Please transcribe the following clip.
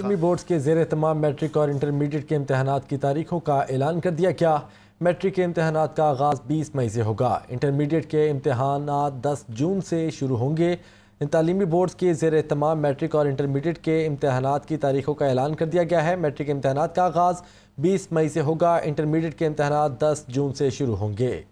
कौमी बोर्ड्स के जेर तमाम मैट्रिक और इंटरमीडिएट के इम्तहान की तारीखों का ऐलान कर दिया गया मेट्रिक के इम्तहान का आगाज़ बीस मई से होगा इंटरमीडिएट के इम्तहान दस जून से शुरू होंगे इन तलीमी बोर्ड्स के जेर तमाम मैट्रिक और इंटरमीडिएट के इम्तहान की तारीखों का ऐलान कर दिया गया है मेट्रिक इम्तहान का आगाज़ बीस मई से होगा इंटरमीडिएट के इम्तहान दस जून से शुरू होंगे